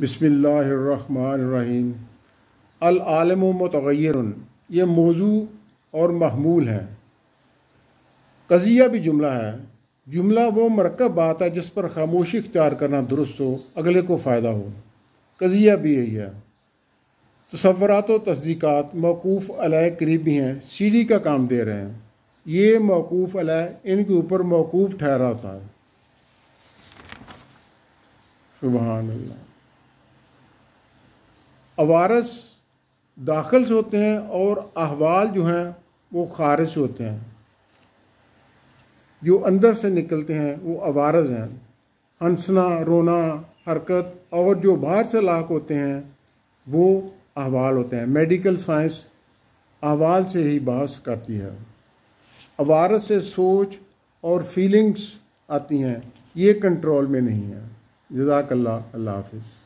बसमीम अलम मतग़र ये मौजू और महमूल है कज़िया भी जुमला है जुमला वो मरकब बात है जिस पर खामोशी इख्तियार करना दुरुस्त हो अगले को फ़ायदा हो कज़िया भी यही है तस्वरत व तस्दीक़ात मौकूफ़ अलय करीबी हैं सीढ़ी का काम दे रहे हैं ये मौकूफ़ अलय इनके ऊपर मौकूफ़ ठहरा था है अल्लाह अवारस दाखिल होते हैं और अहवाल जो हैं वो खारिज होते हैं जो अंदर से निकलते हैं वो अवारज हैं हंसना रोना हरकत और जो बाहर से लाख होते हैं वो अहवाल होते हैं मेडिकल साइंस अहवाल से ही बहस करती है अवारस से सोच और फीलिंग्स आती हैं ये कंट्रोल में नहीं है जजाकल्ला अल्लाह हाफिज़